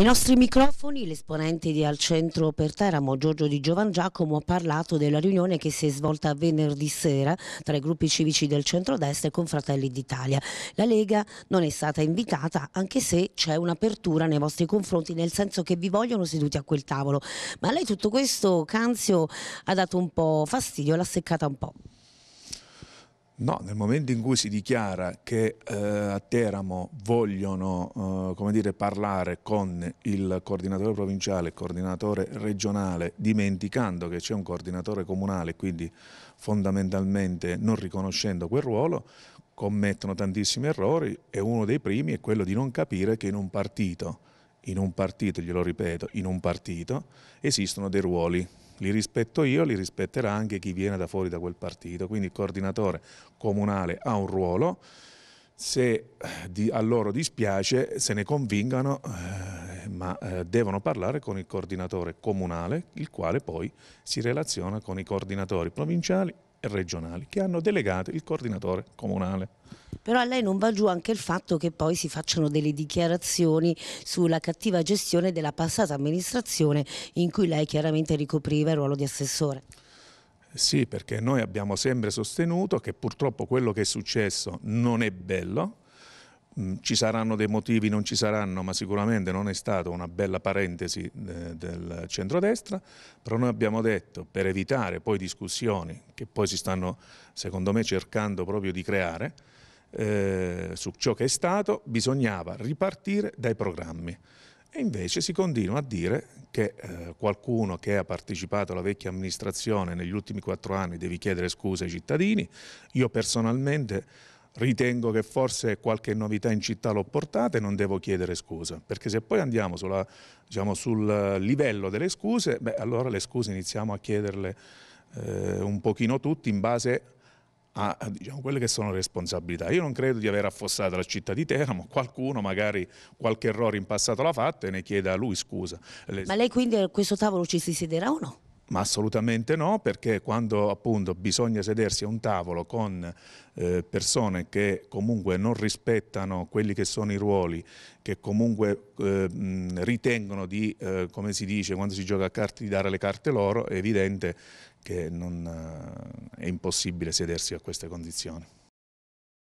Ai nostri microfoni l'esponente di Al Centro per Teramo, Giorgio Di Giovan Giacomo, ha parlato della riunione che si è svolta venerdì sera tra i gruppi civici del centrodestra e con Fratelli d'Italia. La Lega non è stata invitata, anche se c'è un'apertura nei vostri confronti, nel senso che vi vogliono seduti a quel tavolo. Ma a lei tutto questo, Canzio, ha dato un po' fastidio, l'ha seccata un po'. No, nel momento in cui si dichiara che eh, a Teramo vogliono eh, dire, parlare con il coordinatore provinciale, il coordinatore regionale, dimenticando che c'è un coordinatore comunale, quindi fondamentalmente non riconoscendo quel ruolo, commettono tantissimi errori e uno dei primi è quello di non capire che in un partito, in un partito, glielo ripeto, in un partito esistono dei ruoli li rispetto io, li rispetterà anche chi viene da fuori da quel partito, quindi il coordinatore comunale ha un ruolo, se eh, a loro dispiace se ne convingano, eh, ma eh, devono parlare con il coordinatore comunale, il quale poi si relaziona con i coordinatori provinciali regionali che hanno delegato il coordinatore comunale. Però a lei non va giù anche il fatto che poi si facciano delle dichiarazioni sulla cattiva gestione della passata amministrazione in cui lei chiaramente ricopriva il ruolo di assessore. Sì, perché noi abbiamo sempre sostenuto che purtroppo quello che è successo non è bello, Mm, ci saranno dei motivi, non ci saranno, ma sicuramente non è stata una bella parentesi eh, del centrodestra, però noi abbiamo detto, per evitare poi discussioni che poi si stanno, secondo me, cercando proprio di creare, eh, su ciò che è stato, bisognava ripartire dai programmi. E invece si continua a dire che eh, qualcuno che ha partecipato alla vecchia amministrazione negli ultimi quattro anni deve chiedere scuse ai cittadini. Io personalmente ritengo che forse qualche novità in città l'ho portata e non devo chiedere scusa, perché se poi andiamo sulla, diciamo, sul eh, livello delle scuse, beh, allora le scuse iniziamo a chiederle eh, un pochino tutti in base a, a diciamo, quelle che sono le responsabilità. Io non credo di aver affossato la città di Teramo, qualcuno magari qualche errore in passato l'ha fatto e ne chieda a lui scusa. Le... Ma lei quindi a questo tavolo ci si siederà o no? ma assolutamente no, perché quando appunto bisogna sedersi a un tavolo con eh, persone che comunque non rispettano quelli che sono i ruoli, che comunque eh, ritengono di, eh, come si dice, quando si gioca a carte, di dare le carte loro, è evidente che non, eh, è impossibile sedersi a queste condizioni.